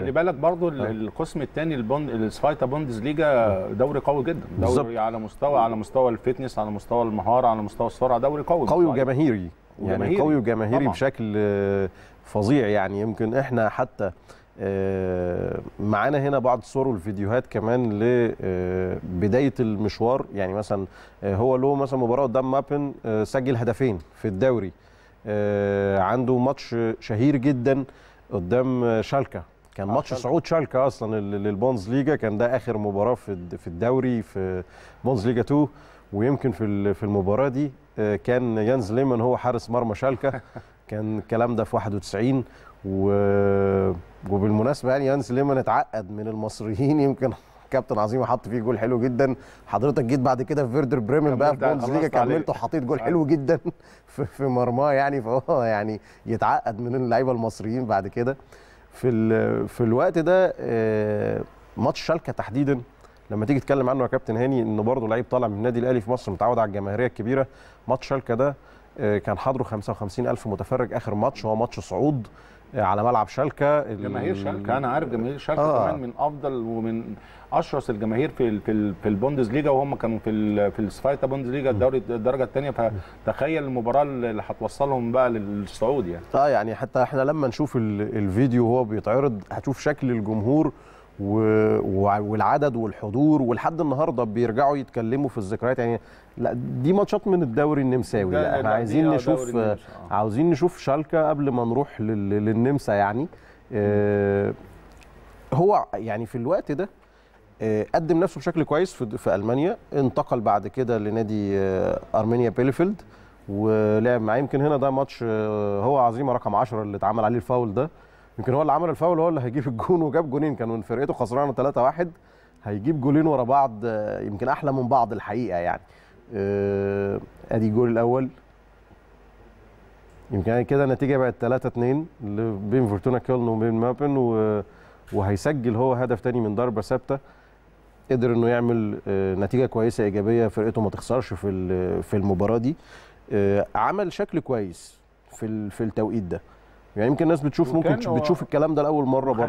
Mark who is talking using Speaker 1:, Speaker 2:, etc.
Speaker 1: خلي بالك برضو آه. القسم الثاني البوند السفايتا بوندز ليجا آه. دوري قوي جدا دوري على مستوى على مستوى الفتنس على مستوى المهاره على مستوى السرعه دوري قوي قوي وجماهيري
Speaker 2: يعني قوي وجماهيري طبعا. بشكل آه، فظيع يعني يمكن احنا حتى معانا هنا بعض الصور والفيديوهات كمان لبدايه المشوار يعني مثلا هو له مثلا مباراه قدام مابن سجل هدفين في الدوري عنده ماتش شهير جدا قدام شالكه كان آه، ماتش صعود شالكا اصلا للبونز ليجا كان ده اخر مباراه في في الدوري في بونز ليجا 2 ويمكن في في المباراه دي آه، كان يانز ليمان هو حارس مرمى شالكا كان الكلام ده في 91 و... وبالمناسبه يعني يانز ليمان اتعقد من المصريين يمكن كابتن عظيم حط فيه جول حلو جدا حضرتك جيت بعد كده في فيردر بريمن بقى في بونز ليجا كملته وحطيت جول آه. حلو جدا في مرماه يعني فهو يعني يتعقد من اللعيبه المصريين بعد كده في في الوقت ده آه، ماتش شالكه تحديدا لما تيجي تتكلم عنه يا كابتن هاني انه برضه لعيب طالع من النادي الاهلي في مصر متعود على الجماهيريه الكبيره ماتش شالكه ده آه، كان حاضره 55000 متفرج اخر ماتش هو ماتش صعود على ملعب شالكه جماهير شالكه انا عارف جماهير شالكه آه. كمان
Speaker 1: من افضل ومن اشرس الجماهير في في في البوندز ليجا وهم كانوا في في السفايتا بوندز ليجا الدوري الدرجه الثانيه فتخيل المباراه اللي هتوصلهم
Speaker 2: بقى للصعود يعني اه يعني حتى احنا لما نشوف الفيديو وهو بيتعرض هتشوف شكل الجمهور والعدد والحضور ولحد النهارده بيرجعوا يتكلموا في الذكريات يعني لا دي ماتشات من الدوري النمساوي لا احنا عايزين آه، نشوف آه، عاوزين نشوف شالكه قبل ما نروح للنمسا يعني آه، هو يعني في الوقت ده قدم نفسه بشكل كويس في, المانيا انتقل بعد كده لنادي ارمينيا بيليفيلد ولعب معاه يمكن هنا ده ماتش هو عظيمه رقم 10 اللي اتعمل عليه الفاول ده يمكن هو اللي عمل الفاول هو اللي هيجيب الجون وجاب جونين كان من فرقته خسرانه 3 1 هيجيب جولين ورا بعض آه، يمكن احلى من بعض الحقيقه يعني آه، ادي الجول الاول يمكن يعني كده النتيجه بقت 3 2 بين فورتونا كيلن وبين مابن و... وهيسجل هو هدف تاني من ضربه ثابته قدر انه يعمل آه، نتيجه كويسه ايجابيه فرقته ما تخسرش في في المباراه دي عمل شكل كويس في في التوقيت ده يعني يمكن الناس بتشوف ممكن بتشوف الكلام ده لاول مره برضه